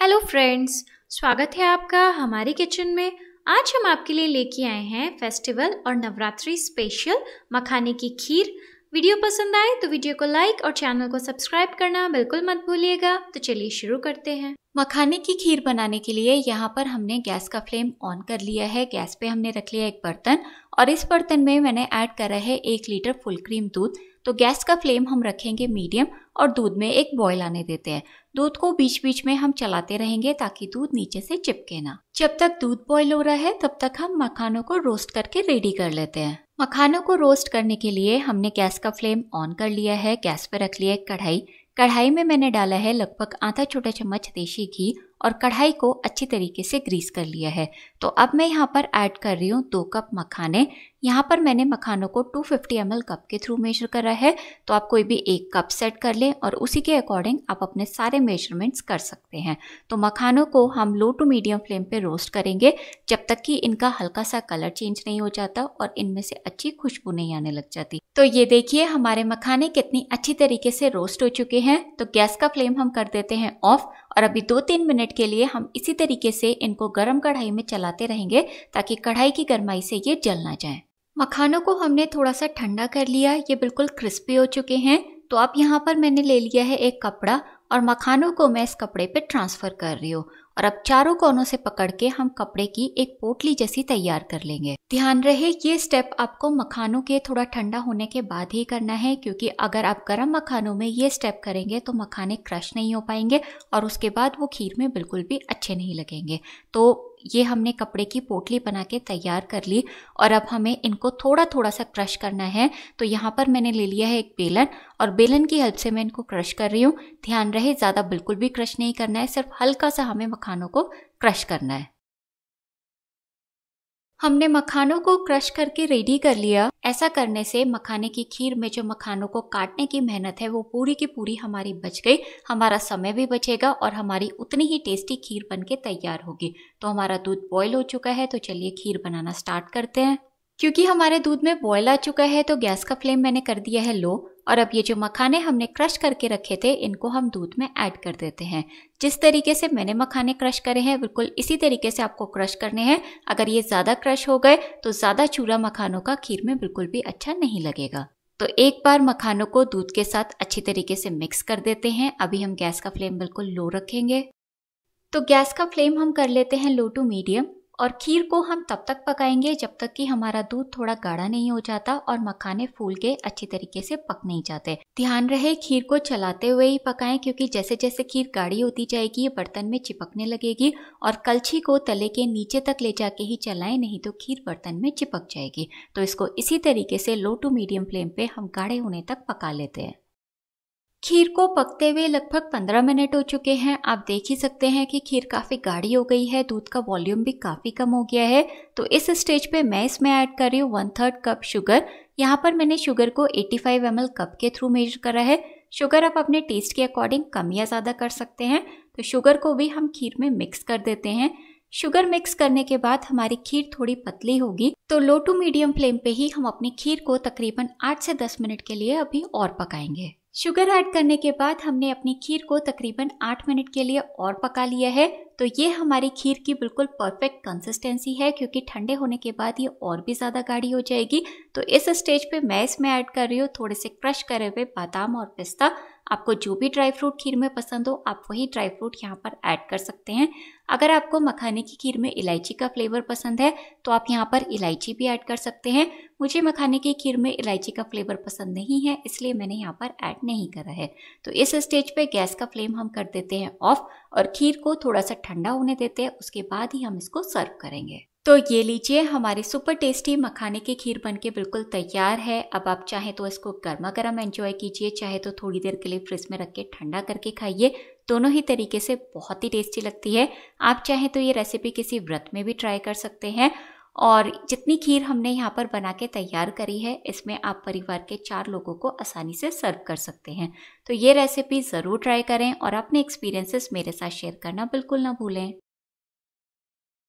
hello friends स्वागत है आपका हमारे किचन में आज हम आपके लिए लेके आए हैं फेस्टिवल और नवरात्रि स्पेशल मखाने की खीर वीडियो पसंद आए तो वीडियो को लाइक और चैनल को सब्सक्राइब करना बिल्कुल मत भूलिएगा तो चलिए शुरू करते हैं मखाने की खीर बनाने के लिए यहाँ पर हमने गैस का फ्लेम ऑन कर लिया है गैस पे हमने रख लिया एक बर्तन और इस बर्तन में मैंने ऐड करा है एक लीटर फुल क्रीम दूध तो गैस का फ्लेम हम रखेंगे मीडियम और दूध में एक बॉयल आने देते हैं दूध को बीच बीच में हम चलाते रहेंगे ताकि दूध नीचे से चिपके ना जब तक दूध बॉयल हो रहा है तब तक हम मखानों को रोस्ट करके रेडी कर लेते हैं मखानों को रोस्ट करने के लिए हमने गैस का फ्लेम ऑन कर लिया है गैस पर रख लिया है कढ़ाई कढ़ाई में मैंने डाला है लगभग आधा छोटा चम्मच देसी घी और कढ़ाई को अच्छी तरीके से ग्रीस कर लिया है तो अब मैं यहाँ पर ऐड कर रही हूँ दो कप मखाने यहाँ पर मैंने मखानों को 250 फिफ्टी कप के थ्रू मेजर करा है तो आप कोई भी एक कप सेट कर लें और उसी के अकॉर्डिंग आप अपने सारे मेजरमेंट्स कर सकते हैं तो मखानों को हम लो टू मीडियम फ्लेम पर रोस्ट करेंगे जब तक कि इनका हल्का सा कलर चेंज नहीं हो जाता और इनमें से अच्छी खुशबू नहीं आने लग जाती तो ये देखिए हमारे मखाने कितनी अच्छी तरीके से रोस्ट हो चुके हैं तो गैस का फ्लेम हम कर देते हैं ऑफ और अभी दो तीन मिनट के लिए हम इसी तरीके से इनको गर्म कढ़ाई में चलाते रहेंगे ताकि कढ़ाई की गर्माई से ये जल ना जाए मखानों को हमने थोड़ा सा ठंडा कर लिया ये बिल्कुल क्रिस्पी हो चुके हैं तो अब यहाँ पर मैंने ले लिया है एक कपड़ा और मखानों को मैं इस कपड़े पे ट्रांसफ़र कर रही हूँ और अब चारों कोनों से पकड़ के हम कपड़े की एक पोटली जैसी तैयार कर लेंगे ध्यान रहे ये स्टेप आपको मखानों के थोड़ा ठंडा होने के बाद ही करना है क्योंकि अगर आप गर्म मखानों में ये स्टेप करेंगे तो मखाने क्रश नहीं हो पाएंगे और उसके बाद वो खीर में बिल्कुल भी अच्छे नहीं लगेंगे तो ये हमने कपड़े की पोटली बना के तैयार कर ली और अब हमें इनको थोड़ा थोड़ा सा क्रश करना है तो यहाँ पर मैंने ले लिया है एक बेलन और बेलन की हेल्प से मैं इनको क्रश कर रही हूँ ध्यान रहे ज़्यादा बिल्कुल भी क्रश नहीं करना है सिर्फ हल्का सा हमें मखानों को क्रश करना है हमने मखानों को क्रश करके रेडी कर लिया ऐसा करने से मखाने की खीर में जो मखानों को काटने की मेहनत है वो पूरी की पूरी हमारी बच गई हमारा समय भी बचेगा और हमारी उतनी ही टेस्टी खीर बनके तैयार होगी तो हमारा दूध बॉयल हो चुका है तो चलिए खीर बनाना स्टार्ट करते हैं क्योंकि हमारे दूध में बॉयल आ चुका है तो गैस का फ्लेम मैंने कर दिया है लो और अब ये जो मखाने हमने क्रश करके रखे थे इनको हम दूध में ऐड कर देते हैं जिस तरीके से मैंने मखाने क्रश करे हैं बिल्कुल इसी तरीके से आपको क्रश करने हैं अगर ये ज़्यादा क्रश हो गए तो ज़्यादा चूरा मखानों का खीर में बिल्कुल भी अच्छा नहीं लगेगा तो एक बार मखानों को दूध के साथ अच्छी तरीके से मिक्स कर देते हैं अभी हम गैस का फ्लेम बिल्कुल लो रखेंगे तो गैस का फ्लेम हम कर लेते हैं लो टू मीडियम और खीर को हम तब तक पकाएंगे जब तक कि हमारा दूध थोड़ा गाढ़ा नहीं हो जाता और मखाने फूल के अच्छी तरीके से पक नहीं जाते ध्यान रहे खीर को चलाते हुए ही पकाएं क्योंकि जैसे जैसे खीर गाढ़ी होती जाएगी ये बर्तन में चिपकने लगेगी और कलछी को तले के नीचे तक ले जाके ही चलाएं नहीं तो खीर बर्तन में चिपक जाएगी तो इसको इसी तरीके से लो टू मीडियम फ्लेम पे हम गाढ़े होने तक पका लेते हैं खीर को पकते हुए लगभग 15 मिनट हो चुके हैं आप देख ही सकते हैं कि खीर काफ़ी गाढ़ी हो गई है दूध का वॉल्यूम भी काफ़ी कम हो गया है तो इस स्टेज पे मैं इसमें ऐड कर रही हूँ वन थर्ड कप शुगर यहाँ पर मैंने शुगर को 85 फाइव कप के थ्रू मेजर करा है शुगर आप अपने टेस्ट के अकॉर्डिंग कम या ज़्यादा कर सकते हैं तो शुगर को भी हम खीर में मिक्स कर देते हैं शुगर मिक्स करने के बाद हमारी खीर थोड़ी पतली होगी तो लो टू मीडियम फ्लेम पे ही हम अपनी खीर को तकरीबन 8 से 10 मिनट के लिए अभी और पकाएंगे शुगर ऐड करने के बाद हमने अपनी खीर को तकरीबन आठ मिनट के लिए और पका लिया है तो ये हमारी खीर की बिल्कुल परफेक्ट कंसिस्टेंसी है क्योंकि ठंडे होने के बाद ये और भी ज़्यादा गाढ़ी हो जाएगी तो इस स्टेज पे मैं इसमें ऐड कर रही हूँ थोड़े से क्रश करे हुए बादाम और पिस्ता आपको जो भी ड्राई फ्रूट खीर में पसंद हो आप वही ड्राई फ्रूट यहाँ पर ऐड कर सकते हैं अगर आपको मखाने की खीर में इलायची का फ्लेवर पसंद है तो आप यहाँ पर इलायची भी ऐड कर सकते हैं मुझे मखाने की खीर में इलायची का फ्लेवर पसंद नहीं है इसलिए मैंने यहाँ पर ऐड नहीं करा है तो इस स्टेज पे गैस का फ्लेम हम कर देते हैं ऑफ और खीर को थोड़ा सा ठंडा होने देते हैं उसके बाद ही हम इसको सर्व करेंगे तो ये लीजिए हमारी सुपर टेस्टी मखाने की खीर बनके बिल्कुल तैयार है अब आप चाहे तो इसको गर्मा गर्म एंजॉय कीजिए चाहे तो थोड़ी देर के लिए फ्रिज में रख के ठंडा करके खाइए दोनों ही तरीके से बहुत ही टेस्टी लगती है आप चाहें तो ये रेसिपी किसी व्रत में भी ट्राई कर सकते हैं और जितनी खीर हमने यहाँ पर बना के तैयार करी है इसमें आप परिवार के चार लोगों को आसानी से सर्व कर सकते हैं तो ये रेसिपी ज़रूर ट्राई करें और अपने एक्सपीरियंसेस मेरे साथ शेयर करना बिल्कुल ना भूलें